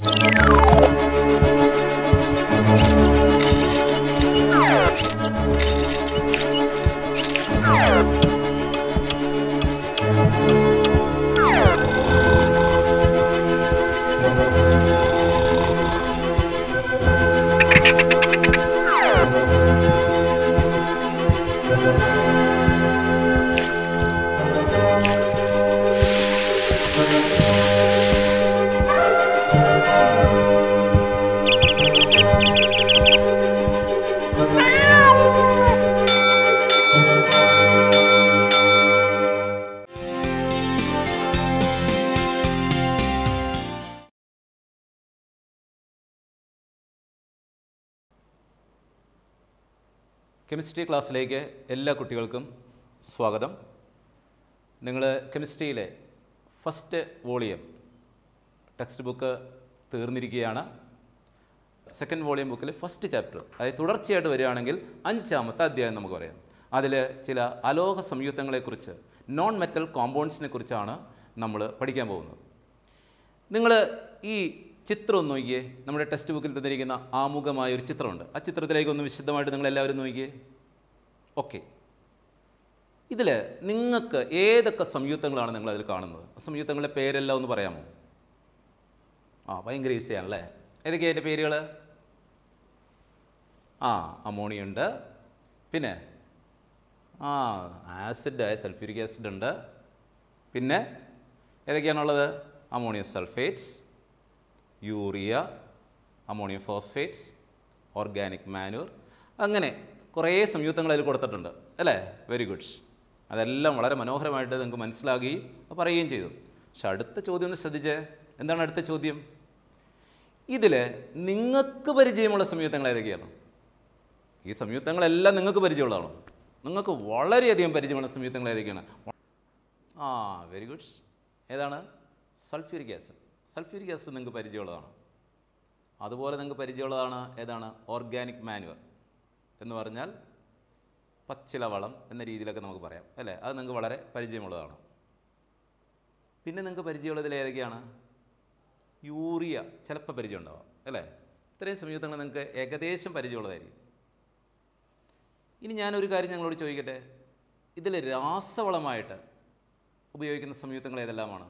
Thank you. Chemistry ക്ലാസ്സിലേക്ക് എല്ലാ കുട്ടികൾക്കും സ്വാഗതം നിങ്ങൾ കെമിസ്ട്രിയിലെ ഫസ്റ്റ് വോളിയം ടെക്സ്റ്റ് ബുക്ക് തീർന്നിരിക്കുകയാണ് സെക്കൻഡ് വോളിയം ബുക്കിലെ ഫസ്റ്റ് ചാപ്റ്റർ അതായത് തുടർച്ചയായിട്ട് വരികയാണെങ്കിൽ അഞ്ചാമത്തെ അധ്യായം നമുക്ക് പറയാം അതിൽ ചില അലോഹ സംയുക്തങ്ങളെക്കുറിച്ച് നോൺ മെറ്റൽ കോമ്പൗണ്ട്സിനെ കുറിച്ചാണ് നമ്മൾ പഠിക്കാൻ പോകുന്നത് നിങ്ങൾ ഈ ചിത്രം ഒന്ന് നോക്കിയേ നമ്മുടെ ടെക്സ്റ്റ് ബുക്കിൽ തന്നിരിക്കുന്ന ആമുഖമായ ഒരു ചിത്രമുണ്ട് ആ ചിത്രത്തിലേക്ക് ഒന്ന് വിശദമായിട്ട് നിങ്ങൾ എല്ലാവരും നോക്കിയേ ഓക്കെ ഇതിൽ നിങ്ങൾക്ക് ഏതൊക്കെ സംയുക്തങ്ങളാണ് നിങ്ങൾ അതിൽ കാണുന്നത് ആ സംയുക്തങ്ങളുടെ പേരെല്ലാം ഒന്ന് പറയാമോ ആ ഭയങ്കര ഈസിയാണല്ലേ ഏതൊക്കെയാണ് അതിൻ്റെ പേരുകൾ ആ അമോണിയുണ്ട് പിന്നെ ആ ആസിഡ് സൾഫ്യൂരിക് ആസിഡ് ഉണ്ട് പിന്നെ ഏതൊക്കെയാണുള്ളത് ammonium sulphates urea ammonium phosphates organic manure അങ്ങനെ കുറേ സംയുക്തങ്ങൾ അതിൽ കൊടുത്തിട്ടുണ്ട് അല്ലേ വെരി ഗുഡ് അതെല്ലാം വളരെ മനോഹരമായിട്ട് നിങ്ങൾക്ക് മനസ്സിലാകുകയും പറയുകയും ചെയ്തു പക്ഷെ അടുത്ത ചോദ്യം ഒന്ന് ശ്രദ്ധിച്ച് എന്താണ് അടുത്ത ചോദ്യം ഇതിൽ നിങ്ങൾക്ക് പരിചയമുള്ള സംയുക്തങ്ങൾ ഏതൊക്കെയാണ് ഈ സംയുക്തങ്ങളെല്ലാം നിങ്ങൾക്ക് പരിചയമുള്ളതാണോ നിങ്ങൾക്ക് വളരെയധികം പരിചയമുള്ള സംയുക്തങ്ങൾ ഏതൊക്കെയാണ് ആ വെരി ഗുഡ് ഏതാണ് സൾഫ്യൂരിക് ആസിഡ് സൾഫ്യൂരിക് ആസിഡ് നിങ്ങൾക്ക് പരിചയമുള്ളതാണ് അതുപോലെ നിങ്ങൾക്ക് പരിചയമുള്ളതാണ് ഏതാണ് ഓർഗാനിക് മാനുവർ എന്ന് പറഞ്ഞാൽ പച്ചില വളം എന്ന രീതിയിലൊക്കെ നമുക്ക് പറയാം അല്ലേ അത് നിങ്ങൾക്ക് വളരെ പരിചയമുള്ളതാണ് പിന്നെ നിങ്ങൾക്ക് പരിചയമുള്ളതിൽ ഏതൊക്കെയാണ് യൂറിയ ചിലപ്പോൾ പരിചയം ഉണ്ടാവാം അല്ലേ ഇത്രയും സംയുക്തങ്ങൾ നിങ്ങൾക്ക് ഏകദേശം പരിചയമുള്ളതായിരിക്കും ഇനി ഞാനൊരു കാര്യം ഞങ്ങളോട് ചോദിക്കട്ടെ ഇതിൽ രാസവളമായിട്ട് ഉപയോഗിക്കുന്ന സംയുക്തങ്ങൾ ഏതെല്ലാമാണ്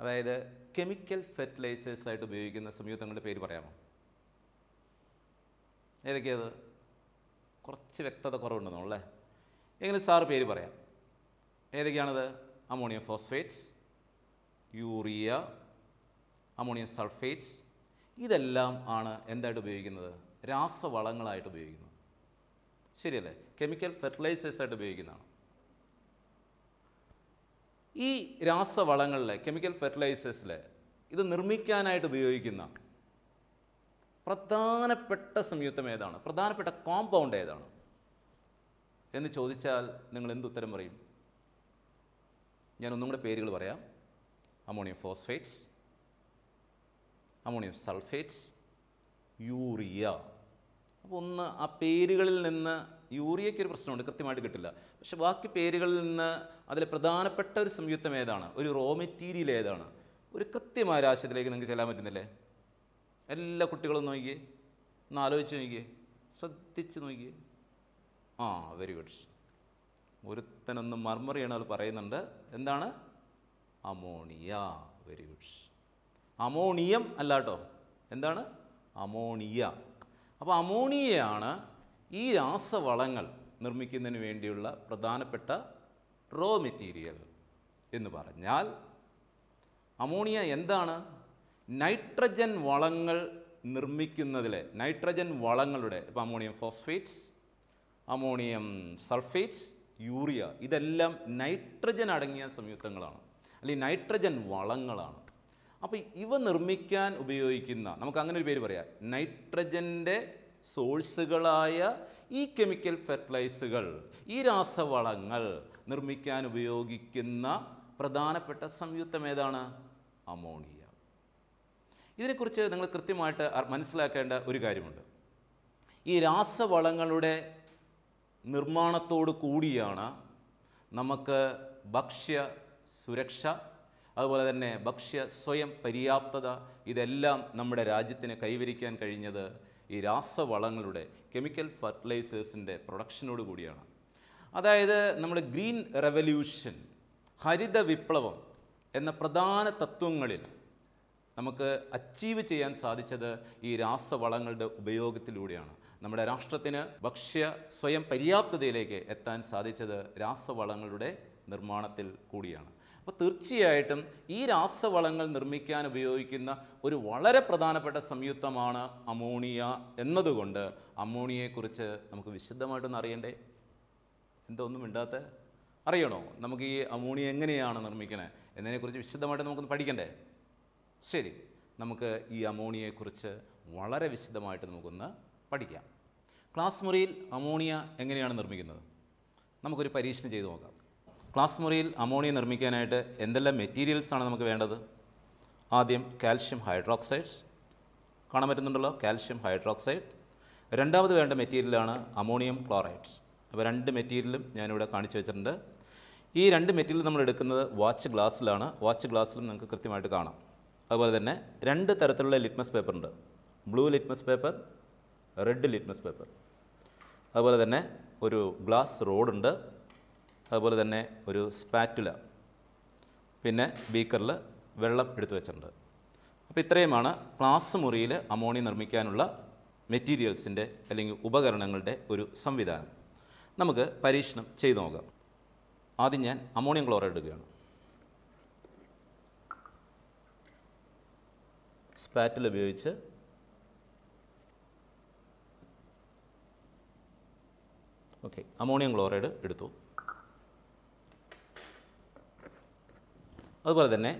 അതായത് കെമിക്കൽ ഫെർട്ടിലൈസേഴ്സ് ആയിട്ട് ഉപയോഗിക്കുന്ന സംയുക്തങ്ങളുടെ പേര് പറയാമോ ഏതൊക്കെയത് കുറച്ച് വ്യക്തത അല്ലേ എങ്കിലും സാറ് പേര് പറയാം ഏതൊക്കെയാണത് ammonium phosphates urea ammonium sulphates ഇതെല്ലാം ആണ് എന്തായിട്ട് ഉപയോഗിക്കുന്നത് രാസവളങ്ങളായിട്ട് ഉപയോഗിക്കുന്നത് ശരിയല്ലേ കെമിക്കൽ ഫെർട്ടിലൈസേഴ്സ് ആയിട്ട് ഉപയോഗിക്കുന്നതാണ് ഈ രാസവളങ്ങളിലെ കെമിക്കൽ ഫെർട്ടിലൈസേഴ്സിൽ ഇത് നിർമ്മിക്കാനായിട്ട് ഉപയോഗിക്കുന്ന പ്രധാനപ്പെട്ട സംയുക്തം ഏതാണ് പ്രധാനപ്പെട്ട കോമ്പൗണ്ട് ഏതാണ് എന്ന് ചോദിച്ചാൽ നിങ്ങൾ എന്തുത്തരം പറയും ഞാൻ ഒന്നും കൂടെ പേരുകൾ പറയാം ammonium phosphates ammonium sulphates urea അപ്പോൾ ഒന്ന് ആ പേരുകളിൽ നിന്ന് യൂറിയയ്ക്ക് ഒരു പ്രശ്നമുണ്ട് കൃത്യമായിട്ട് കിട്ടില്ല പക്ഷെ ബാക്കി പേരുകളിൽ നിന്ന് അതിലെ പ്രധാനപ്പെട്ട ഒരു സംയുക്തം ഏതാണ് ഒരു റോ മെറ്റീരിയൽ ഏതാണ് ഒരു കൃത്യമായ ആശയത്തിലേക്ക് നിങ്ങൾക്ക് ചെല്ലാൻ പറ്റുന്നില്ലേ എല്ലാ കുട്ടികളും നോക്കിയേ ഒന്ന് ആലോചിച്ച് നോക്കിയേ ശ്രദ്ധിച്ച് നോക്കിയേ ആ വെരി ഗുഡ് ഒരുത്തനൊന്ന് മർമറിയാണ് ചെയ്യണവർ പറയുന്നുണ്ട് എന്താണ് അമോണിയ വെരി ഗുഡ് അമോണിയം അല്ലാട്ടോ എന്താണ് അമോണിയ അപ്പോൾ അമോണിയയാണ് ഈ രാസവളങ്ങൾ നിർമ്മിക്കുന്നതിന് വേണ്ടിയുള്ള പ്രധാനപ്പെട്ട റോ മെറ്റീരിയൽ എന്ന് പറഞ്ഞാൽ അമോണിയ എന്താണ് നൈട്രജൻ വളങ്ങൾ നിർമ്മിക്കുന്നതിലെ നൈട്രജൻ വളങ്ങളുടെ ഇപ്പോൾ ammonium phosphates ammonium sulphates urea ഇതെല്ലാം നൈട്രജൻ അടങ്ങിയ സംയുക്തങ്ങളാണ് അല്ലെങ്കിൽ നൈട്രജൻ വളങ്ങളാണ് അപ്പോൾ ഇവ നിർമ്മിക്കാൻ ഉപയോഗിക്കുന്ന നമുക്ക് അങ്ങനെ ഒരു പേര് പറയാം നൈട്രജൻ്റെ സോഴ്സുകളായ ഈ കെമിക്കൽ ഫെർട്ടിലൈസുകൾ ഈ രാസവളങ്ങൾ നിർമ്മിക്കാൻ ഉപയോഗിക്കുന്ന പ്രധാനപ്പെട്ട സംയുക്തം ഏതാണ് അമോണിയ ഇതിനെക്കുറിച്ച് നിങ്ങൾ കൃത്യമായിട്ട് മനസ്സിലാക്കേണ്ട ഒരു കാര്യമുണ്ട് ഈ രാസവളങ്ങളുടെ നിർമ്മാണത്തോട് കൂടിയാണ് നമുക്ക് ഭക്ഷ്യ സുരക്ഷ അതുപോലെ തന്നെ ഭക്ഷ്യ സ്വയം പര്യാപ്തത ഇതെല്ലാം നമ്മുടെ രാജ്യത്തിന് കൈവരിക്കാൻ കഴിഞ്ഞത് ഈ രാസവളങ്ങളുടെ കെമിക്കൽ ഫെർട്ടിലൈസേഴ്സിൻ്റെ പ്രൊഡക്ഷനോട് കൂടിയാണ് അതായത് നമ്മൾ ഗ്രീൻ റെവല്യൂഷൻ ഹരിത വിപ്ലവം എന്ന പ്രധാന തത്വങ്ങളിൽ നമുക്ക് അച്ചീവ് ചെയ്യാൻ സാധിച്ചത് ഈ രാസവളങ്ങളുടെ ഉപയോഗത്തിലൂടെയാണ് നമ്മുടെ രാഷ്ട്രത്തിന് ഭക്ഷ്യ സ്വയം പര്യാപ്തതയിലേക്ക് എത്താൻ സാധിച്ചത് രാസവളങ്ങളുടെ നിർമ്മാണത്തിൽ കൂടിയാണ് അപ്പോൾ തീർച്ചയായിട്ടും ഈ രാസവളങ്ങൾ നിർമ്മിക്കാൻ ഉപയോഗിക്കുന്ന ഒരു വളരെ പ്രധാനപ്പെട്ട സംയുക്തമാണ് അമോണിയ എന്നതുകൊണ്ട് അമോണിയയെക്കുറിച്ച് നമുക്ക് വിശദമായിട്ടൊന്ന് അറിയണ്ടേ എന്തോ ഒന്നും ഇണ്ടാത്ത അറിയണോ നമുക്ക് ഈ അമോണിയ എങ്ങനെയാണ് നിർമ്മിക്കണേ എന്നതിനെക്കുറിച്ച് വിശദമായിട്ട് നമുക്കൊന്ന് പഠിക്കണ്ടേ ശരി നമുക്ക് ഈ അമോണിയയെക്കുറിച്ച് വളരെ വിശദമായിട്ട് നമുക്കൊന്ന് പഠിക്കാം ക്ലാസ് മുറിയിൽ അമോണിയ എങ്ങനെയാണ് നിർമ്മിക്കുന്നത് നമുക്കൊരു പരീക്ഷണം ചെയ്തു നോക്കാം ക്ലാസ് മുറിയിൽ അമോണിയ നിർമ്മിക്കാനായിട്ട് എന്തെല്ലാം മെറ്റീരിയൽസാണ് നമുക്ക് വേണ്ടത് ആദ്യം കാൽഷ്യം ഹൈഡ്രോക്സൈഡ്സ് കാണാൻ പറ്റുന്നുണ്ടല്ലോ കാൽഷ്യം ഹൈഡ്രോക്സൈഡ് രണ്ടാമത് വേണ്ട മെറ്റീരിയലാണ് അമോണിയം ക്ലോറൈഡ്സ് അപ്പോൾ രണ്ട് മെറ്റീരിയലും ഞാനിവിടെ കാണിച്ചു വെച്ചിട്ടുണ്ട് ഈ രണ്ട് മെറ്റീരിയൽ നമ്മൾ എടുക്കുന്നത് വാച്ച് ഗ്ലാസ്സിലാണ് വാച്ച് ഗ്ലാസ്സിലും നിങ്ങൾക്ക് കൃത്യമായിട്ട് കാണാം അതുപോലെ തന്നെ രണ്ട് തരത്തിലുള്ള ലിറ്റ്മസ് പേപ്പറുണ്ട് blue litmus paper red litmus paper അതുപോലെ തന്നെ ഒരു ഗ്ലാസ് റോഡുണ്ട് അതുപോലെ തന്നെ ഒരു സ്പാറ്റുല പിന്നെ ബീക്കറിൽ വെള്ളം എടുത്തു വെച്ചിട്ടുണ്ട് അപ്പോൾ ഇത്രയുമാണ് ക്ലാസ് മുറിയിൽ അമോണി നിർമ്മിക്കാനുള്ള മെറ്റീരിയൽസിൻ്റെ അല്ലെങ്കിൽ ഉപകരണങ്ങളുടെ ഒരു സംവിധാനം നമുക്ക് പരീക്ഷണം ചെയ്തു നോക്കാം ആദ്യം ഞാൻ അമോണിയം ക്ലോറൈഡ് എടുക്കുകയാണ് സ്പാറ്റിൽ ഉപയോഗിച്ച് ഓക്കെ അമോണിയം ക്ലോറൈഡ് എടുത്തു അതുപോലെ തന്നെ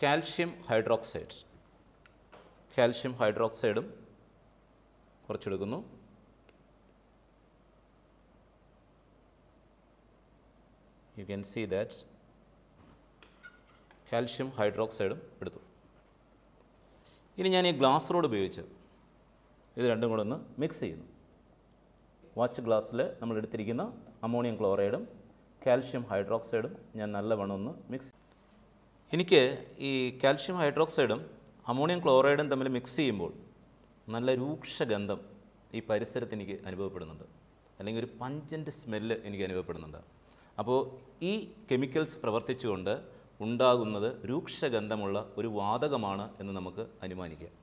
കാൽഷ്യം ഹൈഡ്രോക്സൈഡ് കാൽഷ്യം ഹൈഡ്രോക്സൈഡും കുറച്ചെടുക്കുന്നു you can see that calcium ഹൈഡ്രോക്സൈഡും എടുത്തു ഇനി ഞാൻ ഈ ഗ്ലാസ് റോഡ് ഉപയോഗിച്ച് ഇത് രണ്ടും കൂടെ ഒന്ന് മിക്സ് ചെയ്യുന്നു വാച്ച് ഗ്ലാസ്സിൽ നമ്മൾ എടുത്തിരിക്കുന്ന അമോണിയം ക്ലോറൈഡും കാൽഷ്യം ഹൈഡ്രോക്സൈഡും ഞാൻ നല്ലവണ്ണം ഒന്ന് മിക്സ് എനിക്ക് ഈ കാൽഷ്യം ഹൈഡ്രോക്സൈഡും അമോണിയം ക്ലോറൈഡും തമ്മിൽ മിക്സ് ചെയ്യുമ്പോൾ നല്ല രൂക്ഷഗന്ധം ഈ പരിസരത്ത് എനിക്ക് അനുഭവപ്പെടുന്നുണ്ട് അല്ലെങ്കിൽ ഒരു പഞ്ചൻ്റെ സ്മെല്ല് എനിക്ക് അനുഭവപ്പെടുന്നുണ്ട് അപ്പോൾ ഈ കെമിക്കൽസ് പ്രവർത്തിച്ചുകൊണ്ട് ഉണ്ടാകുന്നത് രൂക്ഷഗന്ധമുള്ള ഒരു വാതകമാണ് എന്ന് നമുക്ക് അനുമാനിക്കാം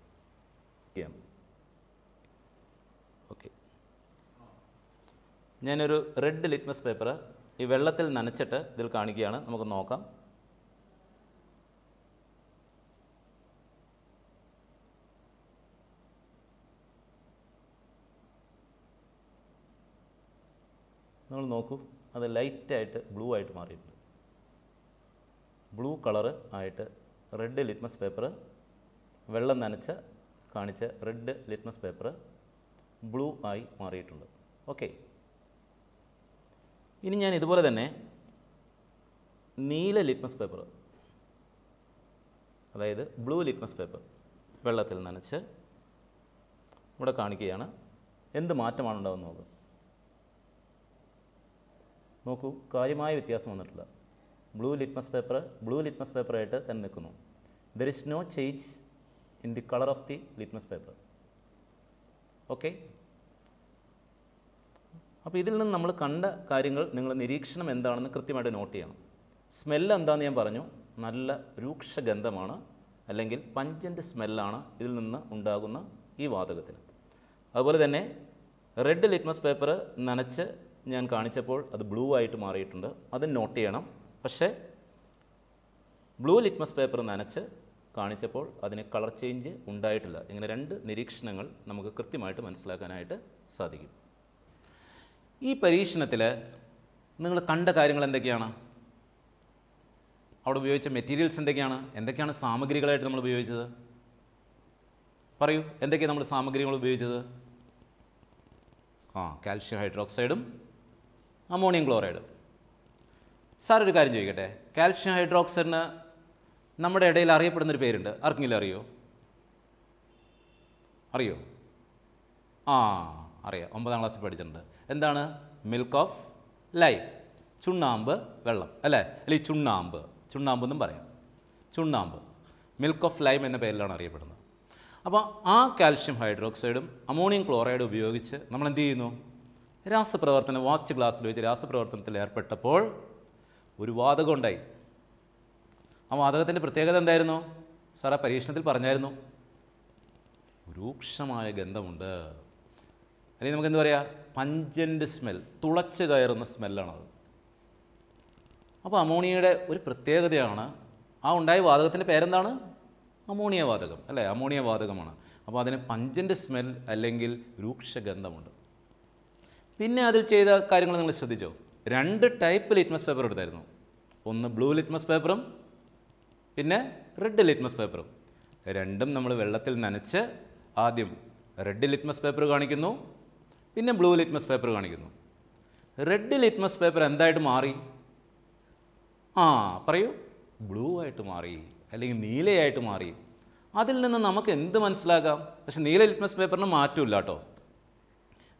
ഓക്കെ ഞാനൊരു റെഡ് ലിറ്റ്മസ് പേപ്പർ ഈ വെള്ളത്തിൽ നനച്ചിട്ട് ഇതിൽ കാണിക്കുകയാണ് നമുക്ക് നോക്കാം നമ്മൾ നോക്കൂ അത് ലൈറ്റായിട്ട് ബ്ലൂ ആയിട്ട് മാറിയിട്ടുണ്ട് ബ്ലൂ കളർ ആയിട്ട് റെഡ് ലിറ്റ്മസ് പേപ്പർ വെള്ളം നനച്ച് കാണിച്ച റെഡ് ലിറ്റ്മസ് പേപ്പർ ബ്ലൂ ആയി മാറിയിട്ടുണ്ട് ഓക്കെ ഇനി ഞാൻ ഇതുപോലെ തന്നെ നീല ലിറ്റ്മസ് പേപ്പർ അതായത് ബ്ലൂ ലിറ്റ്മസ് പേപ്പർ വെള്ളത്തിൽ നനച്ച് ഇവിടെ കാണിക്കുകയാണ് എന്ത് മാറ്റമാണ് ഉണ്ടാകുന്നത് നോക്കൂ കാര്യമായ വ്യത്യാസം വന്നിട്ടില്ല blue litmus paper blue litmus പേപ്പറായിട്ട് തന്നെ നിൽക്കുന്നു there is no change in the colour of the litmus paper okay അപ്പോൾ ഇതിൽ നിന്ന് നമ്മൾ കണ്ട കാര്യങ്ങൾ നിങ്ങൾ നിരീക്ഷണം എന്താണെന്ന് കൃത്യമായിട്ട് നോട്ട് ചെയ്യണം സ്മെല്ല് എന്താണെന്ന് ഞാൻ പറഞ്ഞു നല്ല രൂക്ഷഗന്ധമാണ് അല്ലെങ്കിൽ പഞ്ചൻ്റ് സ്മെല്ലാണ് ഇതിൽ നിന്ന് ഉണ്ടാകുന്ന ഈ വാതകത്തിന് അതുപോലെ തന്നെ റെഡ് ലിറ്റ്മസ് പേപ്പർ നനച്ച് ഞാൻ കാണിച്ചപ്പോൾ അത് ബ്ലൂ ആയിട്ട് മാറിയിട്ടുണ്ട് അത് നോട്ട് ചെയ്യണം പക്ഷേ ബ്ലൂ ലിറ്റ്മസ് പേപ്പർ നനച്ച് കാണിച്ചപ്പോൾ അതിന് കളർ ചേഞ്ച് ഉണ്ടായിട്ടില്ല ഇങ്ങനെ രണ്ട് നിരീക്ഷണങ്ങൾ നമുക്ക് കൃത്യമായിട്ട് മനസ്സിലാക്കാനായിട്ട് സാധിക്കും ഈ പരീക്ഷണത്തിൽ നിങ്ങൾ കണ്ട കാര്യങ്ങൾ എന്തൊക്കെയാണ് അവിടെ ഉപയോഗിച്ച മെറ്റീരിയൽസ് എന്തൊക്കെയാണ് എന്തൊക്കെയാണ് സാമഗ്രികളായിട്ട് നമ്മൾ ഉപയോഗിച്ചത് പറയൂ എന്തൊക്കെയാണ് നമ്മൾ സാമഗ്രികൾ ഉപയോഗിച്ചത് ആ കാൽഷ്യം ഹൈഡ്രോക്സൈഡും അമോണിയം ക്ലോറൈഡ് സാർ ഒരു കാര്യം ചോദിക്കട്ടെ കാൽഷ്യം ഹൈഡ്രോക്സൈഡിന് നമ്മുടെ ഇടയിൽ അറിയപ്പെടുന്നൊരു പേരുണ്ട് ആർക്കെങ്കിലും അറിയോ അറിയോ ആ അറിയാം ഒമ്പതാം ക്ലാസ്സിൽ പഠിച്ചിട്ടുണ്ട് എന്താണ് മിൽക്ക് ഓഫ് ലൈം ചുണ്ണാമ്പ് വെള്ളം അല്ലേ അല്ലെ ചുണ്ണാമ്പ് ചുണ്ണാമ്പ് എന്നും പറയാം ചുണ്ണാമ്പ് മിൽക്ക് ഓഫ് ലൈം എന്ന പേരിലാണ് അറിയപ്പെടുന്നത് അപ്പോൾ ആ കാൽഷ്യം ഹൈഡ്രോക്സൈഡും അമോണിയം ക്ലോറൈഡും ഉപയോഗിച്ച് നമ്മൾ എന്ത് ചെയ്യുന്നു രാസപ്രവർത്തനം വാച്ച് ഗ്ലാസ്സിൽ വെച്ച് രാസപ്രവർത്തനത്തിൽ ഏർപ്പെട്ടപ്പോൾ ഒരു വാതകമുണ്ടായി ആ വാതകത്തിൻ്റെ പ്രത്യേകത എന്തായിരുന്നു സാറാ പരീക്ഷണത്തിൽ പറഞ്ഞായിരുന്നു രൂക്ഷമായ ഗന്ധമുണ്ട് അല്ലെങ്കിൽ നമുക്ക് എന്താ പറയുക പഞ്ചൻ്റെ സ്മെൽ തുളച്ച് കയറുന്ന സ്മെല്ലാണത് അപ്പോൾ അമോണിയയുടെ ഒരു പ്രത്യേകതയാണ് ആ ഉണ്ടായ വാതകത്തിൻ്റെ പേരെന്താണ് അമോണിയ വാതകം അല്ലേ അമോണിയ വാതകമാണ് അപ്പോൾ അതിന് പഞ്ചൻ്റെ സ്മെൽ അല്ലെങ്കിൽ രൂക്ഷഗന്ധമുണ്ട് പിന്നെ അതിൽ ചെയ്ത കാര്യങ്ങൾ നിങ്ങൾ ശ്രദ്ധിച്ചോ രണ്ട് ടൈപ്പ് ലിറ്റ്മസ് പേപ്പർ എടുത്തായിരുന്നു ഒന്ന് ബ്ലൂ ലിറ്റ്മസ് പേപ്പറും പിന്നെ റെഡ് ലിറ്റ്മസ് പേപ്പറും രണ്ടും നമ്മൾ വെള്ളത്തിൽ നനച്ച് ആദ്യം റെഡ് ലിറ്റ്മസ് പേപ്പർ കാണിക്കുന്നു പിന്നെ ബ്ലൂ ലിറ്റ്മസ് പേപ്പർ കാണിക്കുന്നു റെഡ് ലിറ്റ്മസ് പേപ്പർ എന്തായിട്ട് മാറി ആ പറയൂ ബ്ലൂ ആയിട്ട് മാറി അല്ലെങ്കിൽ നീലയായിട്ട് മാറി അതിൽ നിന്ന് നമുക്ക് എന്ത് മനസ്സിലാക്കാം പക്ഷെ നീല ലിറ്റ്മസ് പേപ്പറിന് മാറ്റമില്ല കേട്ടോ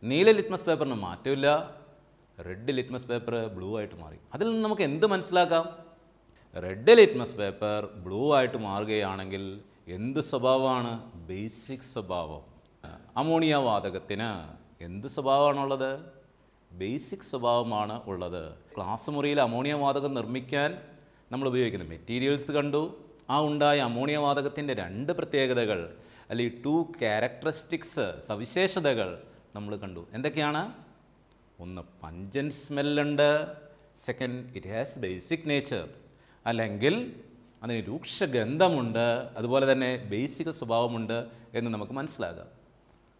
നീല ലിറ്റ്മസ് പേപ്പറിന് മാറ്റമില്ല റെഡ് ലിറ്റ്മസ് പേപ്പർ ബ്ലൂ ആയിട്ട് മാറി അതിൽ നിന്ന് നമുക്ക് എന്ത് മനസ്സിലാക്കാം റെഡ് ലിറ്റ്മസ് പേപ്പർ ബ്ലൂ ആയിട്ട് മാറുകയാണെങ്കിൽ എന്ത് സ്വഭാവമാണ് ബേസിക് സ്വഭാവം അമോണിയ വാതകത്തിന് എന്ത് സ്വഭാവമാണുള്ളത് ബേസിക് സ്വഭാവമാണ് ഉള്ളത് ക്ലാസ് മുറിയിൽ അമോണിയ വാതകം നിർമ്മിക്കാൻ നമ്മൾ ഉപയോഗിക്കുന്ന മെറ്റീരിയൽസ് കണ്ടു ആ ഉണ്ടായ അമോണിയ വാതകത്തിൻ്റെ രണ്ട് പ്രത്യേകതകൾ അല്ലെങ്കിൽ ടു ക്യാരക്ടറിസ്റ്റിക്സ് സവിശേഷതകൾ നമ്മൾ കണ്ടു എന്തൊക്കെയാണ് ഒന്ന് പഞ്ചൻ സ്മെല്ലുണ്ട് second it has basic nature അല്ലെങ്കിൽ അതിന് രൂക്ഷഗന്ധമുണ്ട് അതുപോലെ തന്നെ ബേസിക് സ്വഭാവമുണ്ട് എന്ന് നമുക്ക് മനസ്സിലാകാം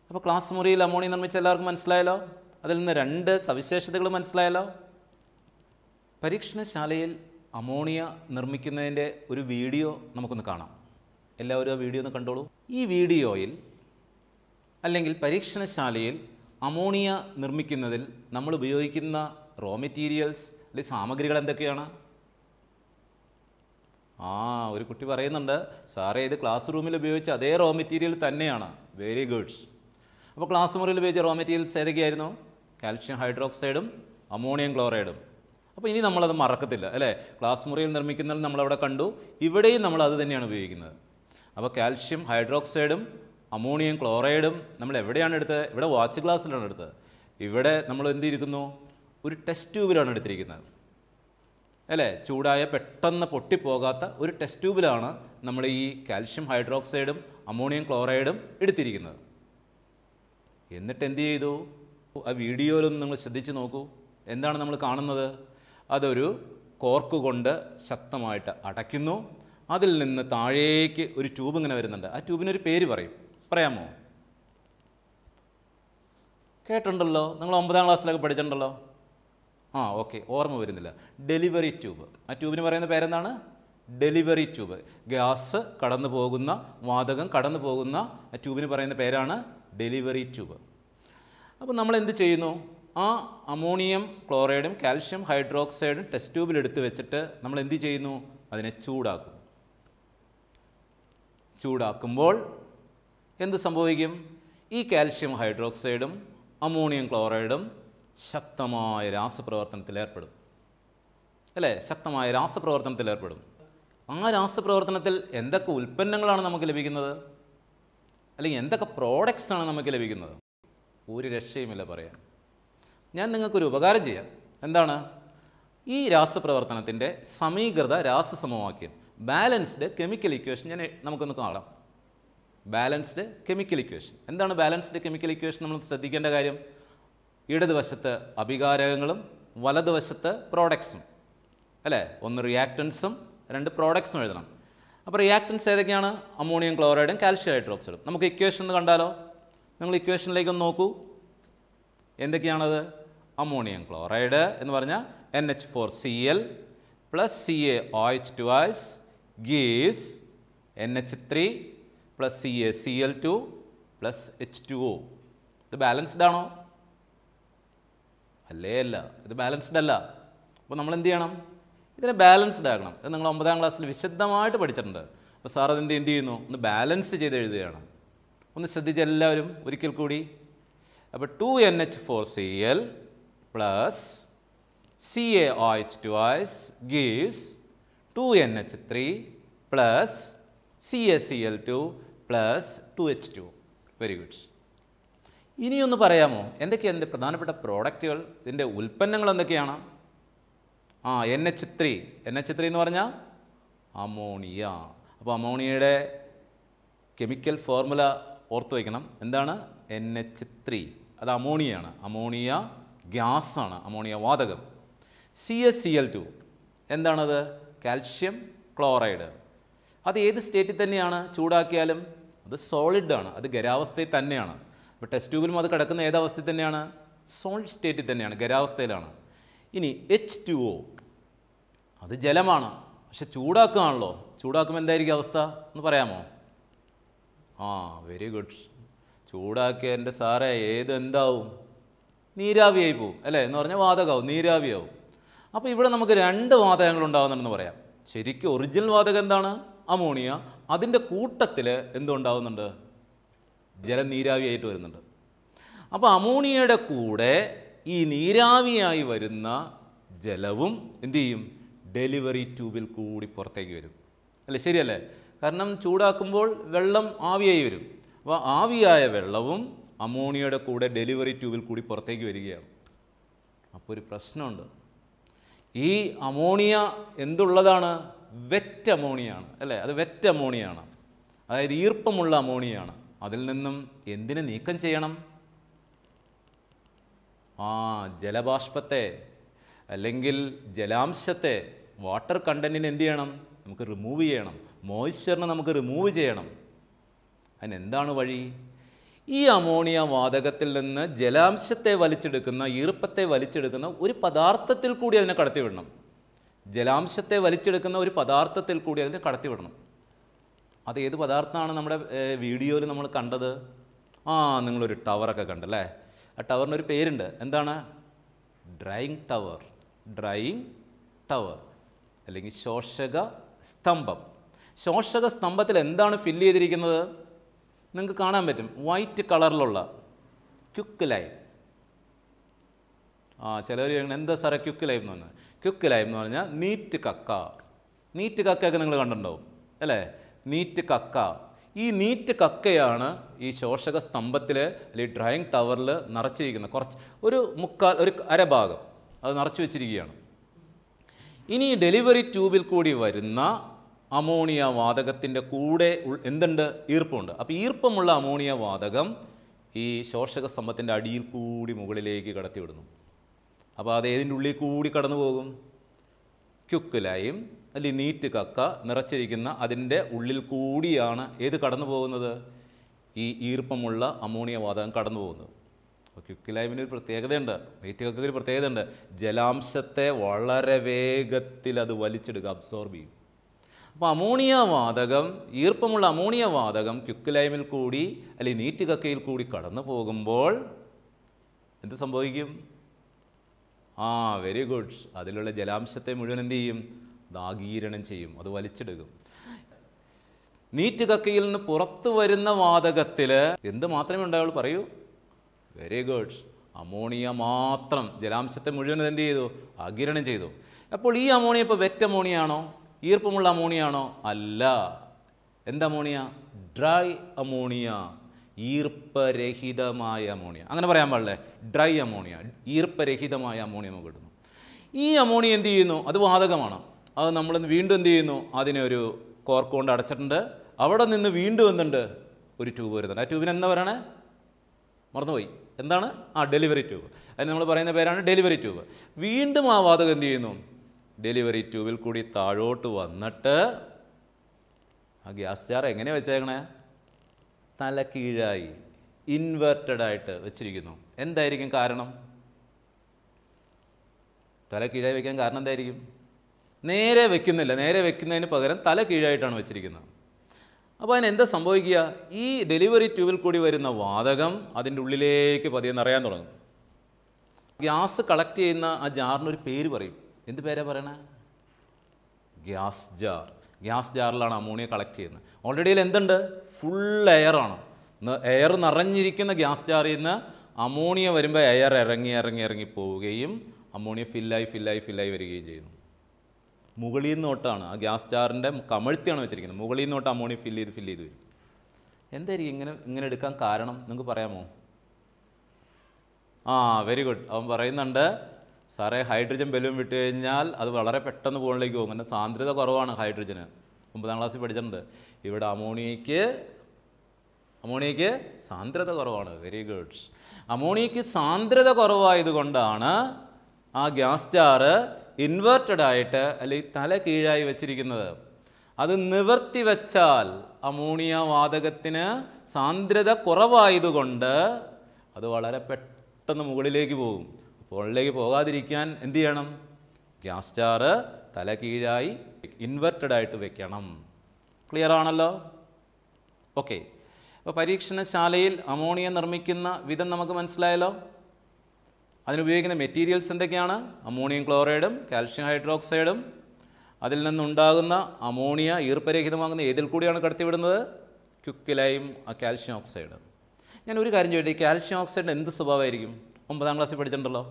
അപ്പോൾ ക്ലാസ് മുറിയിൽ അമോണിയം നിർമ്മിച്ച എല്ലാവർക്കും മനസ്സിലായല്ലോ അതിൽ നിന്ന് രണ്ട് സവിശേഷതകൾ മനസ്സിലായല്ലോ പരീക്ഷണശാലയിൽ അമോണിയ നിർമ്മിക്കുന്നതിൻ്റെ ഒരു വീഡിയോ നമുക്കൊന്ന് കാണാം എല്ലാവരും ആ വീഡിയോ ഒന്ന് കണ്ടോളൂ ഈ വീഡിയോയിൽ അല്ലെങ്കിൽ പരീക്ഷണശാലയിൽ അമോണിയ നിർമ്മിക്കുന്നതിൽ നമ്മൾ ഉപയോഗിക്കുന്ന റോ മെറ്റീരിയൽസ് അല്ലെങ്കിൽ സാമഗ്രികൾ എന്തൊക്കെയാണ് ആ ഒരു കുട്ടി പറയുന്നുണ്ട് സാറേ ഇത് ക്ലാസ് റൂമിൽ ഉപയോഗിച്ച അതേ റോ മെറ്റീരിയൽ തന്നെയാണ് വെരി ഗുഡ്സ് അപ്പോൾ ക്ലാസ് മുറിയിൽ ഉപയോഗിച്ച റോ മെറ്റീരിയൽസ് ഏതൊക്കെയായിരുന്നു കാൽഷ്യം ഹൈഡ്രോക്സൈഡും അമോണിയം ക്ലോറൈഡും അപ്പോൾ ഇനി നമ്മളത് മറക്കത്തില്ല അല്ലേ ക്ലാസ് മുറിയിൽ നിർമ്മിക്കുന്നതിൽ നമ്മളവിടെ കണ്ടു ഇവിടെയും നമ്മൾ അത് തന്നെയാണ് ഉപയോഗിക്കുന്നത് അപ്പോൾ കാൽഷ്യം ഹൈഡ്രോക്സൈഡും അമോണിയം ക്ലോറൈഡും നമ്മൾ എവിടെയാണ് എടുത്തത് ഇവിടെ വാച്ച് ഗ്ലാസ്സിലാണ് എടുത്തത് ഇവിടെ നമ്മൾ എന്ത് ചെയ്തിരിക്കുന്നു ഒരു ടെസ്റ്റ് ട്യൂബിലാണ് എടുത്തിരിക്കുന്നത് അല്ലേ ചൂടായ പെട്ടെന്ന് പൊട്ടിപ്പോകാത്ത ഒരു ടെസ്റ്റ് ട്യൂബിലാണ് നമ്മൾ ഈ കാൽഷ്യം ഹൈഡ്രോക്സൈഡും അമോണിയം ക്ലോറൈഡും എടുത്തിരിക്കുന്നത് എന്നിട്ട് എന്ത് ചെയ്തു ആ വീഡിയോയിലൊന്ന് നിങ്ങൾ ശ്രദ്ധിച്ച് നോക്കൂ എന്താണ് നമ്മൾ കാണുന്നത് അതൊരു കോർക്ക് കൊണ്ട് ശക്തമായിട്ട് അടയ്ക്കുന്നു അതിൽ നിന്ന് താഴേക്ക് ഒരു ട്യൂബ് ഇങ്ങനെ വരുന്നുണ്ട് ആ ട്യൂബിനൊരു പേര് പറയും പറയാമോ കേട്ടിട്ടുണ്ടല്ലോ നിങ്ങൾ ഒമ്പതാം ക്ലാസ്സിലൊക്കെ പഠിച്ചിട്ടുണ്ടല്ലോ ആ ഓക്കെ ഓർമ്മ വരുന്നില്ല ഡെലിവറി ട്യൂബ് ആ ട്യൂബിന് പറയുന്ന പേരെന്താണ് ഡെലിവറി ട്യൂബ് ഗ്യാസ് കടന്നു പോകുന്ന വാതകം കടന്നു പോകുന്ന ആ ട്യൂബിന് പറയുന്ന പേരാണ് ഡെലിവറി ട്യൂബ് അപ്പോൾ നമ്മൾ എന്ത് ചെയ്യുന്നു ആ അമോണിയം ക്ലോറൈഡും കാൽഷ്യം ഹൈഡ്രോക്സൈഡും ടെസ്റ്റ് ട്യൂബിൽ എടുത്തു വെച്ചിട്ട് നമ്മൾ എന്ത് ചെയ്യുന്നു അതിനെ ചൂടാക്കും ചൂടാക്കുമ്പോൾ എന്ത് സംഭവിക്കും ഈ കാൽഷ്യം ഹൈഡ്രോക്സൈഡും അമോണിയം ക്ലോറൈഡും ശക്തമായ രാസപ്രവർത്തനത്തിൽ ഏർപ്പെടും അല്ലേ ശക്തമായ രാസപ്രവർത്തനത്തിൽ ഏർപ്പെടും ആ രാസപ്രവർത്തനത്തിൽ എന്തൊക്കെ ഉൽപ്പന്നങ്ങളാണ് നമുക്ക് ലഭിക്കുന്നത് അല്ലെങ്കിൽ എന്തൊക്കെ പ്രോഡക്റ്റ്സ് ആണ് നമുക്ക് ലഭിക്കുന്നത് ഒരു രക്ഷയുമില്ല പറയാൻ ഞാൻ നിങ്ങൾക്കൊരു ഉപകാരം ചെയ്യാം എന്താണ് ഈ രാസപ്രവർത്തനത്തിൻ്റെ സമീകൃത രാസസമവാക്യം ബാലൻസ്ഡ് കെമിക്കൽ ഇക്വേഷൻ ഞാൻ നമുക്കൊന്ന് കാണാം ബാലൻസ്ഡ് കെമിക്കൽ ഇക്വേഷൻ എന്താണ് ബാലൻസ്ഡ് കെമിക്കൽ ഇക്വേഷൻ നമ്മൾ ശ്രദ്ധിക്കേണ്ട കാര്യം ഇടതുവശത്ത് അഭികാരകങ്ങളും വലതുവശത്ത് പ്രോഡക്ട്സും അല്ലേ ഒന്ന് റിയാക്റ്റൻസും രണ്ട് പ്രോഡക്ട്സും എഴുതണം അപ്പോൾ റിയാക്റ്റൻസ് ഏതൊക്കെയാണ് അമോണിയം ക്ലോറൈഡും കാൽഷ്യം ഹൈഡ്രോക്സൈഡും നമുക്ക് ഇക്വേഷൻ ഒന്ന് കണ്ടാലോ നിങ്ങൾ ഇക്വേഷനിലേക്ക് ഒന്ന് നോക്കൂ എന്തൊക്കെയാണത് അമോണിയം ക്ലോറൈഡ് എന്ന് പറഞ്ഞാൽ N H four C L plus C A O H two is gives N H three plus C A C L two plus H two O ഇത് ബാലൻസ്ഡ് ആണോ അല്ലേ അല്ല ഇത് ബാലൻസ്ഡ് അല്ല അപ്പോൾ നമ്മൾ എന്ത് ചെയ്യണം ഇതിനെ ബാലൻസ്ഡ് ആകണം ഇത് നിങ്ങൾ ഒമ്പതാം ക്ലാസ്സിൽ വിശദമായിട്ട് പഠിച്ചിട്ടുണ്ട് അപ്പോൾ സാർ അതെന്ത് എന്ത് ചെയ്യുന്നു ഒന്ന് ബാലൻസ് ചെയ്ത് എഴുതുകയാണ് ഒന്ന് ശ്രദ്ധിച്ച എല്ലാവരും ഒരിക്കൽ കൂടി അപ്പോൾ two N H four C L plus C A O H two is gives two N H three plus CaCl2 plus two H two very goods ഇനിയൊന്ന് പറയാമോ എന്തൊക്കെയാണ് ഇതിൻ്റെ പ്രധാനപ്പെട്ട പ്രോഡക്റ്റുകൾ ഇതിൻ്റെ ഉൽപ്പന്നങ്ങൾ എന്തൊക്കെയാണ് ആ N H three N H three എന്ന് പറഞ്ഞാൽ അമോണിയ അപ്പോൾ അമോണിയയുടെ കെമിക്കൽ ഫോർമുല ഓർത്ത് വയ്ക്കണം എന്താണ് എൻ എച്ച് ത്രീ അത് അമോണിയയാണ് അമോണിയ ഗ്യാസാണ് അമോണിയ വാതകം C S C L two എന്താണത് കാൽഷ്യം ക്ലോറൈഡ് അത് ഏത് സ്റ്റേറ്റിൽ തന്നെയാണ് ചൂടാക്കിയാലും അത് സോളിഡാണ് അത് ഖരാവസ്ഥയിൽ തന്നെയാണ് അപ്പോൾ ടെസ്റ്റ് ട്യൂബിലും അത് കിടക്കുന്ന ഏതവസ്ഥയിൽ തന്നെയാണ് സോളിഡ് സ്റ്റേറ്റിൽ തന്നെയാണ് ഖരാവസ്ഥയിലാണ് ഇനി എച്ച് ടു ഒ അത് ജലമാണ് പക്ഷെ ചൂടാക്കുകയാണല്ലോ ചൂടാക്കുമ്പോൾ എന്തായിരിക്കും അവസ്ഥ എന്ന് പറയാമോ ആ വെരി ഗുഡ് ചൂടാക്കിയ എൻ്റെ സാറേ ഏത് എന്താവും നീരാവിയായി പോവും അല്ലേ എന്ന് പറഞ്ഞാൽ വാതകമാവും നീരാവിയാവും അപ്പോൾ ഇവിടെ നമുക്ക് രണ്ട് വാതകങ്ങൾ ഉണ്ടാകുന്നുണ്ടെന്ന് പറയാം ശരിക്കും ഒറിജിനൽ വാതകം എന്താണ് അമോണിയ അതിൻ്റെ കൂട്ടത്തിൽ എന്തുണ്ടാവുന്നുണ്ട് ജലനീരാവിയായിട്ട് വരുന്നുണ്ട് അപ്പോൾ അമോണിയയുടെ കൂടെ ഈ നീരാവിയായി വരുന്ന ജലവും എന്തു ചെയ്യും ഡെലിവറി ട്യൂബിൽ കൂടി പുറത്തേക്ക് വരും അല്ലേ ശരിയല്ലേ കാരണം ചൂടാക്കുമ്പോൾ വെള്ളം ആവിയായി വരും അപ്പോൾ ആവിയായ വെള്ളവും അമോണിയയുടെ കൂടെ ഡെലിവറി ട്യൂബിൽ കൂടി പുറത്തേക്ക് വരികയാണ് അപ്പോൾ ഒരു പ്രശ്നമുണ്ട് ഈ അമോണിയ എന്തുള്ളതാണ് വെറ്റ് അമോണിയാണ് അല്ലേ അത് വെറ്റ് അമോണിയാണ് അതായത് ഈർപ്പമുള്ള അമോണിയാണ് അതിൽ നിന്നും എന്തിനെ നീക്കം ചെയ്യണം ആ ജലബാഷ്പത്തെ അല്ലെങ്കിൽ ജലാംശത്തെ വാട്ടർ കണ്ടൻറ്റിന് എന്ത് ചെയ്യണം നമുക്ക് റിമൂവ് ചെയ്യണം മോയ്സ്ചറിനെ നമുക്ക് റിമൂവ് ചെയ്യണം അതിനെന്താണ് വഴി ഈ അമോണിയ വാതകത്തിൽ നിന്ന് ജലാംശത്തെ വലിച്ചെടുക്കുന്ന ഈർപ്പത്തെ വലിച്ചെടുക്കുന്ന ഒരു പദാർത്ഥത്തിൽ കൂടി അതിനെ കടത്തിവിടണം ജലാംശത്തെ വലിച്ചെടുക്കുന്ന ഒരു പദാർത്ഥത്തിൽ കൂടി അതിനെ കടത്തിവിടണം അത് ഏത് പദാർത്ഥമാണ് നമ്മുടെ വീഡിയോയിൽ നമ്മൾ കണ്ടത് ആ നിങ്ങളൊരു ടവറൊക്കെ കണ്ടല്ലേ ആ ടവറിന് ഒരു പേരുണ്ട് എന്താണ് ഡ്രൈയിങ് ടവർ ഡ്രൈയിങ് ടവർ അല്ലെങ്കിൽ ശോഷക സ്തംഭം ശോഷക സ്തംഭത്തിൽ എന്താണ് ഫില്ല് ചെയ്തിരിക്കുന്നത് നിങ്ങൾക്ക് കാണാൻ പറ്റും വൈറ്റ് കളറിലുള്ള ക്യുക്ക് ലൈൻ ആ ചിലർ എന്താ സാറേ ക്യുക്ക് ലൈൻ എന്ന് പറഞ്ഞാൽ ക്യുക്ക് ലൈം എന്ന് പറഞ്ഞാൽ നീറ്റ് കക്ക നീറ്റ് കക്കയൊക്കെ നിങ്ങൾ കണ്ടിട്ടുണ്ടാവും അല്ലേ നീറ്റ് കക്ക ഈ നീറ്റ് കക്കയാണ് ഈ ശോഷക സ്തംഭത്തിൽ അല്ലെങ്കിൽ ഡ്രയിങ് ടവറിൽ നിറച്ചിരിക്കുന്നത് കുറച്ച് ഒരു മുക്കാൽ ഒരു അരഭാഗം അത് നിറച്ചു വെച്ചിരിക്കുകയാണ് ഇനി ഡെലിവറി ട്യൂബിൽ കൂടി വരുന്ന അമോണിയ വാതകത്തിൻ്റെ കൂടെ എന്തുണ്ട് ഈർപ്പമുണ്ട് അപ്പോൾ ഈർപ്പമുള്ള അമോണിയ വാതകം ഈ ശോഷക സ്തംഭത്തിൻ്റെ അടിയിൽ കൂടി മുകളിലേക്ക് കടത്തിവിടുന്നു അപ്പോൾ അത് ഏതിൻ്റെ ഉള്ളിൽ കൂടി കടന്നു പോകും ക്യുക്കുലായും അല്ലെങ്കിൽ നീറ്റ് കക്ക നിറച്ചിരിക്കുന്ന അതിൻ്റെ ഉള്ളിൽ കൂടിയാണ് ഏത് കടന്നു പോകുന്നത് ഈ ഈർപ്പമുള്ള അമോണിയ വാതകം കടന്നു പോകുന്നത് അപ്പോൾ ക്യുക്കിലൈമിന് ഒരു പ്രത്യേകതയുണ്ട് നീറ്റ് കക്കൊരു ഒരു പ്രത്യേകതയുണ്ട് ജലാംശത്തെ വളരെ വേഗത്തിൽ അത് വലിച്ചെടുക്കുക അബ്സോർബ് ചെയ്യും അപ്പോൾ അമോണിയ വാതകം ഈർപ്പമുള്ള അമോണിയ വാതകം ക്യുക്കിലൈമിൽ കൂടി അല്ലെങ്കിൽ നീറ്റ് കക്കയിൽ കൂടി കടന്നു പോകുമ്പോൾ എന്ത് സംഭവിക്കും ആ വെരി ഗുഡ് അതിലുള്ള ജലാംശത്തെ മുഴുവൻ എന്ത് ചെയ്യും ദാഗീരണം ചെയ്യും അത് വലിച്ചെടുക്കും നീറ്റ് കക്കയിൽ നിന്ന് പുറത്തു വരുന്ന വാതകത്തിൽ എന്ത് മാത്രമേ ഉണ്ടാവുള്ളൂ പറയൂ വെരി ഗുഡ് അമോണിയ മാത്രം ജലാംശത്തെ മുഴുവൻ എന്ത് ചെയ്തു ആഗിരണം ചെയ്തു അപ്പോൾ ഈ അമോണിയ ഇപ്പോൾ വെറ്റ് ആണോ ഈർപ്പമുള്ള അമോണിയാണോ അല്ല എന്ത് അമോണിയ ഡ്രൈ അമോണിയ ഈർപ്പരഹിതമായ അമോണിയ അങ്ങനെ പറയാൻ പാടില്ലേ ഡ്രൈ അമോണിയ ഈർപ്പരഹിതമായ അമോണിയ നമുക്ക് കിട്ടുന്നു ഈ അമോണിയ എന്ത് ചെയ്യുന്നു അത് വാതകമാണ് അത് നമ്മൾ വീണ്ടും എന്ത് ചെയ്യുന്നു അതിനെ ഒരു കോർക്ക് കൊണ്ട് അടച്ചിട്ടുണ്ട് അവിടെ നിന്ന് വീണ്ടും എന്തുണ്ട് ഒരു ട്യൂബ് വരുന്നുണ്ട് ആ ട്യൂബിന് എന്താ പറയണേ മറന്നുപോയി എന്താണ് ആ ഡെലിവറി ട്യൂബ് അതിന് നമ്മൾ പറയുന്ന പേരാണ് ഡെലിവറി ട്യൂബ് വീണ്ടും ആ വാതകം എന്ത് ചെയ്യുന്നു ഡെലിവറി ട്യൂബിൽ കൂടി താഴോട്ട് വന്നിട്ട് ആ ഗ്യാസ് ജാർ എങ്ങനെയാണ് വെച്ചേക്കണേ തല കീഴായി ആയിട്ട് വെച്ചിരിക്കുന്നു എന്തായിരിക്കും കാരണം തല കീഴായി വയ്ക്കാൻ കാരണം എന്തായിരിക്കും നേരെ വെക്കുന്നില്ല നേരെ വെക്കുന്നതിന് പകരം തല കീഴായിട്ടാണ് വെച്ചിരിക്കുന്നത് അപ്പോൾ അതിന് എന്താ സംഭവിക്കുക ഈ ഡെലിവറി ട്യൂബിൽ കൂടി വരുന്ന വാതകം അതിൻ്റെ ഉള്ളിലേക്ക് പതിയെ നിറയാൻ തുടങ്ങും ഗ്യാസ് കളക്ട് ചെയ്യുന്ന ആ ജാറിനൊരു പേര് പറയും എന്ത് പേരാ പറയണേ ഗ്യാസ് ജാർ ഗ്യാസ് ജാറിലാണ് അമോണിയ കളക്ട് ചെയ്യുന്നത് ഓൾറെഡി എന്തുണ്ട് ഫുൾ എയറാണ് എയർ നിറഞ്ഞിരിക്കുന്ന ഗ്യാസ് ജാറിൽ നിന്ന് അമോണിയ വരുമ്പോൾ എയർ ഇറങ്ങി ഇറങ്ങി ഇറങ്ങി പോവുകയും അമോണിയ ഫില്ലായി ഫില്ലായി ഫില്ലായി വരികയും ചെയ്യുന്നു മുകളിൽ നിന്നോട്ടാണ് ആ ഗ്യാസ് ജാറിൻ്റെ കമഴ്ത്തിയാണ് വെച്ചിരിക്കുന്നത് മുകളിൽ നിന്നോട്ട് അമോണിയ ഫില്ല് ചെയ്ത് ഫില്ല് ചെയ്ത് വരും എന്തായിരിക്കും ഇങ്ങനെ ഇങ്ങനെ എടുക്കാൻ കാരണം നിങ്ങൾക്ക് പറയാമോ ആ വെരി ഗുഡ് അവൻ പറയുന്നുണ്ട് സാറേ ഹൈഡ്രജൻ ബലൂൺ വിട്ട് കഴിഞ്ഞാൽ അത് വളരെ പെട്ടെന്ന് പോകണിലേക്ക് പോകും സാന്ദ്രത കുറവാണ് ഹൈഡ്രജന് ഒമ്പതാം ക്ലാസ്സിൽ പഠിച്ചിട്ടുണ്ട് ഇവിടെ അമോണിയയ്ക്ക് അമോണിയയ്ക്ക് സാന്ദ്രത കുറവാണ് വെരി ഗുഡ് അമോണിയയ്ക്ക് സാന്ദ്രത കുറവായതുകൊണ്ടാണ് ആ ഗ്യാസ് ജാറ് ഇൻവേർട്ടഡ് ആയിട്ട് അല്ലെങ്കിൽ തല കീഴായി വെച്ചിരിക്കുന്നത് അത് നിവർത്തി വെച്ചാൽ അമോണിയ വാതകത്തിന് സാന്ദ്രത കുറവായതുകൊണ്ട് അത് വളരെ പെട്ടെന്ന് മുകളിലേക്ക് പോകും മുകളിലേക്ക് പോകാതിരിക്കാൻ എന്ത് ചെയ്യണം ഗ്യാസ് ജാറ് തല കീഴായി ഇൻവെർട്ടഡ് ആയിട്ട് വെക്കണം ക്ലിയർ ആണല്ലോ ഓക്കെ അപ്പോൾ പരീക്ഷണശാലയിൽ അമോണിയ നിർമ്മിക്കുന്ന വിധം നമുക്ക് മനസ്സിലായല്ലോ അതിനുപയോഗിക്കുന്ന മെറ്റീരിയൽസ് എന്തൊക്കെയാണ് അമോണിയം ക്ലോറൈഡും കാൽഷ്യം ഹൈഡ്രോക്സൈഡും അതിൽ നിന്നുണ്ടാകുന്ന അമോണിയ ഈർപ്പരഹിതമാകുന്ന ഏതിൽ കൂടിയാണ് കടത്തിവിടുന്നത് ആ കാൽഷ്യം ഓക്സൈഡ് ഞാൻ ഒരു കാര്യം ചോദിക്കും കാൽഷ്യം ഓക്സൈഡ് എന്ത് സ്വഭാവമായിരിക്കും ഒമ്പതാം ക്ലാസ്സിൽ പഠിച്ചിട്ടുണ്ടല്ലോ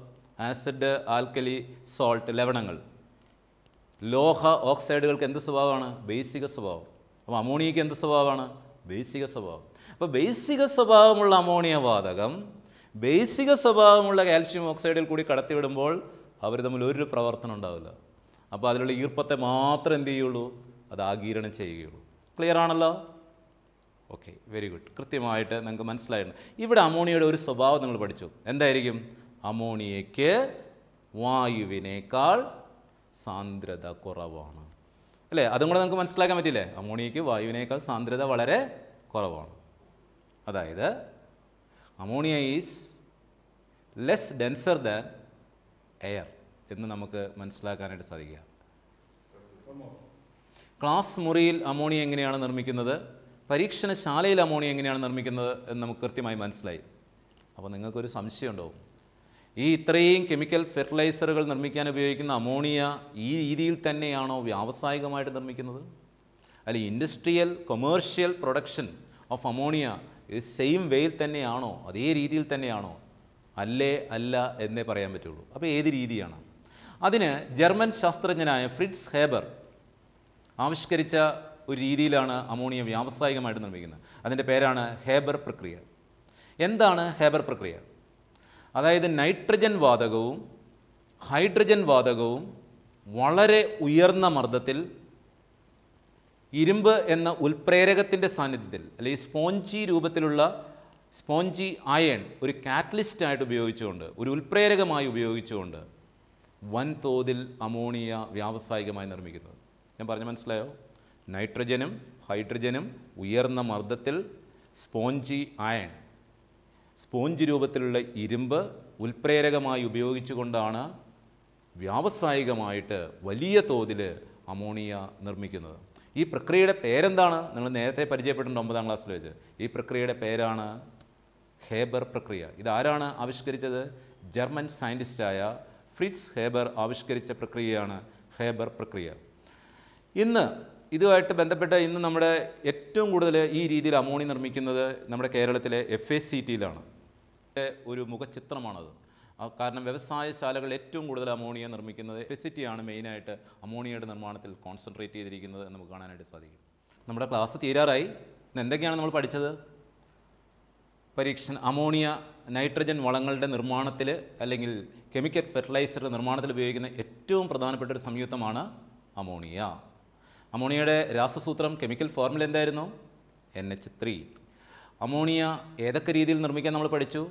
ആസിഡ് ആൽക്കലി സോൾട്ട് ലവണങ്ങൾ ലോഹ ഓക്സൈഡുകൾക്ക് എന്ത് സ്വഭാവമാണ് ബേസിക സ്വഭാവം അപ്പോൾ അമോണിയയ്ക്ക് എന്ത് സ്വഭാവമാണ് ബേസിക സ്വഭാവം അപ്പോൾ ബേസിക സ്വഭാവമുള്ള അമോണിയ വാതകം ബേസിക സ്വഭാവമുള്ള കാൽഷ്യം ഓക്സൈഡിൽ കൂടി കടത്തിവിടുമ്പോൾ അവർ തമ്മിൽ ഒരു പ്രവർത്തനം ഉണ്ടാവില്ല അപ്പോൾ അതിലുള്ള ഈർപ്പത്തെ മാത്രം എന്ത് ചെയ്യുള്ളൂ അത് ആകീരണം ചെയ്യുകയുള്ളൂ ക്ലിയർ ആണല്ലോ ഓക്കെ വെരി ഗുഡ് കൃത്യമായിട്ട് നിങ്ങൾക്ക് മനസ്സിലായിട്ടുണ്ട് ഇവിടെ അമോണിയയുടെ ഒരു സ്വഭാവം നിങ്ങൾ പഠിച്ചു എന്തായിരിക്കും അമോണിയയ്ക്ക് വായുവിനേക്കാൾ സാന്ദ്രത കുറവാണ് അല്ലേ അതും കൂടെ നമുക്ക് മനസ്സിലാക്കാൻ പറ്റില്ലേ അമോണിയയ്ക്ക് വായുവിനേക്കാൾ സാന്ദ്രത വളരെ കുറവാണ് അതായത് ammonia is less denser than air എന്ന് നമുക്ക് മനസ്സിലാക്കാനായിട്ട് സാധിക്കുക ക്ലാസ് മുറിയിൽ അമോണിയ എങ്ങനെയാണ് നിർമ്മിക്കുന്നത് പരീക്ഷണശാലയിൽ അമോണിയ എങ്ങനെയാണ് നിർമ്മിക്കുന്നത് എന്ന് നമുക്ക് കൃത്യമായി മനസ്സിലായി അപ്പോൾ നിങ്ങൾക്കൊരു സംശയം ഉണ്ടാവും ഈ ഇത്രയും കെമിക്കൽ ഫെർട്ടിലൈസറുകൾ നിർമ്മിക്കാൻ ഉപയോഗിക്കുന്ന അമോണിയ ഈ രീതിയിൽ തന്നെയാണോ വ്യാവസായികമായിട്ട് നിർമ്മിക്കുന്നത് അല്ലെ industrial commercial production of ammonia same വേയിൽ തന്നെയാണോ അതേ രീതിയിൽ തന്നെയാണോ അല്ലേ അല്ല എന്നേ പറയാൻ പറ്റുള്ളൂ അപ്പോൾ ഏത് രീതിയാണ് അതിന് ജർമ്മൻ ശാസ്ത്രജ്ഞനായ ഫ്രിഡ്സ് ഹേബർ ആവിഷ്കരിച്ച ഒരു രീതിയിലാണ് അമോണിയ വ്യാവസായികമായിട്ട് നിർമ്മിക്കുന്നത് അതിൻ്റെ പേരാണ് ഹേബർ പ്രക്രിയ എന്താണ് ഹേബർ പ്രക്രിയ അതായത് നൈട്രജൻ വാതകവും ഹൈഡ്രജൻ വാതകവും വളരെ ഉയർന്ന മർദ്ദത്തിൽ ഇരുമ്പ് എന്ന ഉൽപ്രേരകത്തിൻ്റെ സാന്നിധ്യത്തിൽ അല്ലെങ്കിൽ സ്പോഞ്ചി രൂപത്തിലുള്ള സ്പോഞ്ചി അയൺ ഒരു കാറ്റലിസ്റ്റായിട്ട് ഉപയോഗിച്ചുകൊണ്ട് ഒരു ഉൽപ്രേരകമായി ഉപയോഗിച്ചുകൊണ്ട് വൻതോതിൽ അമോണിയ വ്യാവസായികമായി നിർമ്മിക്കുന്നത് ഞാൻ പറഞ്ഞു മനസ്സിലായോ നൈട്രജനും ഹൈഡ്രജനും ഉയർന്ന മർദ്ദത്തിൽ സ്പോഞ്ചി അയൺ സ്പോഞ്ച് രൂപത്തിലുള്ള ഇരുമ്പ് ഉൽപ്രേരകമായി ഉപയോഗിച്ചുകൊണ്ടാണ് വ്യാവസായികമായിട്ട് വലിയ തോതിൽ അമോണിയ നിർമ്മിക്കുന്നത് ഈ പ്രക്രിയയുടെ പേരെന്താണ് നിങ്ങൾ നേരത്തെ പരിചയപ്പെട്ടിട്ടുണ്ട് ഒമ്പതാം ക്ലാസ്സിൽ വെച്ച് ഈ പ്രക്രിയയുടെ പേരാണ് ഹേബർ പ്രക്രിയ ഇതാരാണ് ആവിഷ്കരിച്ചത് ജർമ്മൻ സയൻറ്റിസ്റ്റായ ഫ്രിറ്റ്സ് ഹേബർ ആവിഷ്കരിച്ച പ്രക്രിയയാണ് ഹേബർ പ്രക്രിയ ഇന്ന് ഇതുമായിട്ട് ബന്ധപ്പെട്ട് ഇന്ന് നമ്മുടെ ഏറ്റവും കൂടുതൽ ഈ രീതിയിൽ അമോണി നിർമ്മിക്കുന്നത് നമ്മുടെ കേരളത്തിലെ എഫ് എസ് സി ടിയിലാണ് ഒരു മുഖചിത്രമാണത് കാരണം വ്യവസായശാലകൾ ഏറ്റവും കൂടുതൽ അമോണിയ നിർമ്മിക്കുന്നത് എഫ് എസ് സി ടിയാണ് മെയിനായിട്ട് അമോണിയയുടെ നിർമ്മാണത്തിൽ കോൺസെൻട്രേറ്റ് ചെയ്തിരിക്കുന്നത് നമുക്ക് കാണാനായിട്ട് സാധിക്കും നമ്മുടെ ക്ലാസ് തീരാറായി എന്തൊക്കെയാണ് നമ്മൾ പഠിച്ചത് പരീക്ഷ അമോണിയ നൈട്രജൻ വളങ്ങളുടെ നിർമ്മാണത്തിൽ അല്ലെങ്കിൽ കെമിക്കൽ ഫെർട്ടിലൈസറുടെ നിർമ്മാണത്തിൽ ഉപയോഗിക്കുന്ന ഏറ്റവും പ്രധാനപ്പെട്ട ഒരു സംയുക്തമാണ് അമോണിയ അമോണിയയുടെ രാസസൂത്രം കെമിക്കൽ ഫോർമുല എന്തായിരുന്നു എൻ എച്ച് ത്രീ അമോണിയ ഏതൊക്കെ രീതിയിൽ നിർമ്മിക്കാൻ നമ്മൾ പഠിച്ചു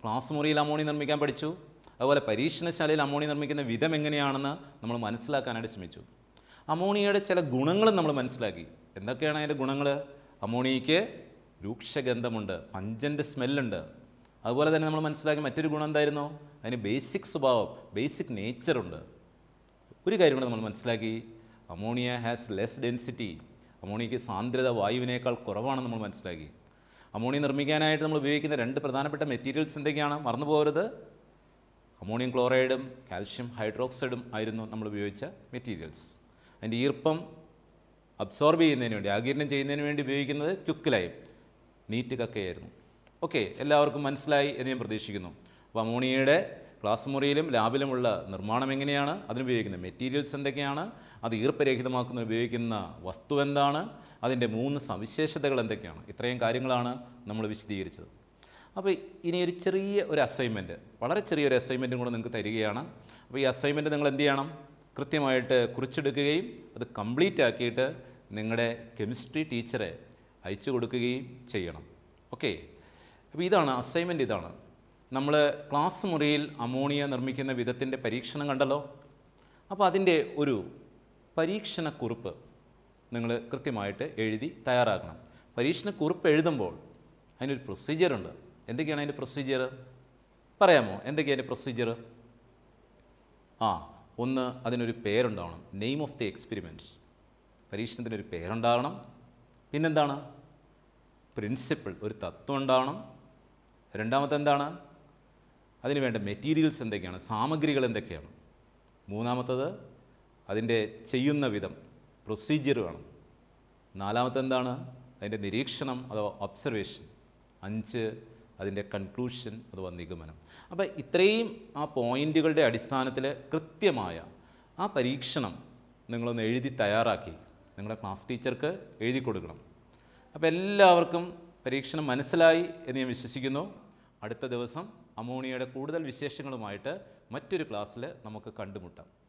ക്ലാസ് മുറിയിൽ അമോണിയ നിർമ്മിക്കാൻ പഠിച്ചു അതുപോലെ പരീക്ഷണശാലയിൽ അമോണിയ നിർമ്മിക്കുന്ന വിധം എങ്ങനെയാണെന്ന് നമ്മൾ മനസ്സിലാക്കാനായിട്ട് ശ്രമിച്ചു അമോണിയയുടെ ചില ഗുണങ്ങളും നമ്മൾ മനസ്സിലാക്കി എന്തൊക്കെയാണ് അതിൻ്റെ ഗുണങ്ങൾ അമോണിയയ്ക്ക് രൂക്ഷഗന്ധമുണ്ട് പഞ്ചൻ്റെ സ്മെല്ലുണ്ട് അതുപോലെ തന്നെ നമ്മൾ മനസ്സിലാക്കി മറ്റൊരു ഗുണം എന്തായിരുന്നു അതിന് ബേസിക് സ്വഭാവം ബേസിക് നേച്ചറുണ്ട് ഒരു കാര്യം കൂടെ നമ്മൾ മനസ്സിലാക്കി അമോണിയ ഹാസ് ലെസ് ഡെൻസിറ്റി അമോണിയയ്ക്ക് സാന്ദ്രത വായുവിനേക്കാൾ കുറവാണെന്ന് നമ്മൾ മനസ്സിലാക്കി അമോണിയ നിർമ്മിക്കാനായിട്ട് നമ്മൾ ഉപയോഗിക്കുന്ന രണ്ട് പ്രധാനപ്പെട്ട മെറ്റീരിയൽസ് എന്തൊക്കെയാണ് മറന്നു പോകരുത് അമോണിയം ക്ലോറൈഡും കാൽഷ്യം ഹൈഡ്രോക്സൈഡും ആയിരുന്നു നമ്മൾ ഉപയോഗിച്ച മെറ്റീരിയൽസ് അതിൻ്റെ ഈർപ്പം അബ്സോർബ് ചെയ്യുന്നതിന് വേണ്ടി ആകിരണം ചെയ്യുന്നതിന് വേണ്ടി ഉപയോഗിക്കുന്നത് ക്യുക്കിലായും നീറ്റ് കക്കയായിരുന്നു ഓക്കെ എല്ലാവർക്കും മനസ്സിലായി എന്ന് ഞാൻ പ്രതീക്ഷിക്കുന്നു അപ്പോൾ അമോണിയയുടെ ക്ലാസ് മുറിയിലും ലാബിലുമുള്ള നിർമ്മാണം എങ്ങനെയാണ് അതിനുപയോഗിക്കുന്നത് മെറ്റീരിയൽസ് എന്തൊക്കെയാണ് അത് ഈർപ്പരഹിതമാക്കുന്ന ഉപയോഗിക്കുന്ന വസ്തു എന്താണ് അതിൻ്റെ മൂന്ന് സവിശേഷതകൾ എന്തൊക്കെയാണ് ഇത്രയും കാര്യങ്ങളാണ് നമ്മൾ വിശദീകരിച്ചത് അപ്പോൾ ഇനി ഒരു ചെറിയ ഒരു അസൈൻമെൻറ്റ് വളരെ ചെറിയൊരു അസൈൻമെൻറ്റും കൂടെ നിങ്ങൾക്ക് തരികയാണ് അപ്പോൾ ഈ അസൈൻമെൻറ്റ് നിങ്ങൾ എന്ത് ചെയ്യണം കൃത്യമായിട്ട് കുറിച്ചെടുക്കുകയും അത് കംപ്ലീറ്റ് ആക്കിയിട്ട് നിങ്ങളുടെ കെമിസ്ട്രി ടീച്ചറെ അയച്ചു കൊടുക്കുകയും ചെയ്യണം ഓക്കെ അപ്പോൾ ഇതാണ് അസൈൻമെൻറ്റ് ഇതാണ് നമ്മൾ ക്ലാസ് മുറിയിൽ അമോണിയ നിർമ്മിക്കുന്ന വിധത്തിൻ്റെ പരീക്ഷണം കണ്ടല്ലോ അപ്പോൾ അതിൻ്റെ ഒരു പരീക്ഷണക്കുറിപ്പ് നിങ്ങൾ കൃത്യമായിട്ട് എഴുതി തയ്യാറാക്കണം പരീക്ഷണക്കുറിപ്പ് എഴുതുമ്പോൾ അതിനൊരു പ്രൊസീജിയറുണ്ട് എന്തൊക്കെയാണ് അതിൻ്റെ പ്രൊസീജിയർ പറയാമോ എന്തൊക്കെയാണ് അതിൻ്റെ പ്രൊസീജിയർ ആ ഒന്ന് അതിനൊരു പേരുണ്ടാവണം നെയിം ഓഫ് ദി എക്സ്പെരിമെൻറ്റ്സ് പരീക്ഷണത്തിനൊരു പേരുണ്ടാകണം പിന്നെന്താണ് പ്രിൻസിപ്പിൾ ഒരു തത്വം ഉണ്ടാവണം രണ്ടാമത്തെ എന്താണ് അതിന് മെറ്റീരിയൽസ് എന്തൊക്കെയാണ് സാമഗ്രികൾ എന്തൊക്കെയാണ് മൂന്നാമത്തത് അതിൻ്റെ ചെയ്യുന്ന വിധം പ്രൊസീജിയർ വേണം നാലാമത്തെ എന്താണ് അതിൻ്റെ നിരീക്ഷണം അഥവാ ഒബ്സർവേഷൻ അഞ്ച് അതിൻ്റെ കൺക്ലൂഷൻ അഥവാ നിഗമനം അപ്പോൾ ഇത്രയും ആ പോയിൻറ്റുകളുടെ അടിസ്ഥാനത്തിൽ കൃത്യമായ ആ പരീക്ഷണം നിങ്ങളൊന്ന് എഴുതി തയ്യാറാക്കി നിങ്ങളുടെ ക്ലാസ് ടീച്ചർക്ക് എഴുതി കൊടുക്കണം അപ്പോൾ എല്ലാവർക്കും പരീക്ഷണം മനസ്സിലായി എന്ന് ഞാൻ വിശ്വസിക്കുന്നു അടുത്ത ദിവസം അമോണിയയുടെ കൂടുതൽ വിശേഷങ്ങളുമായിട്ട് മറ്റൊരു ക്ലാസ്സിൽ നമുക്ക് കണ്ടുമുട്ടാം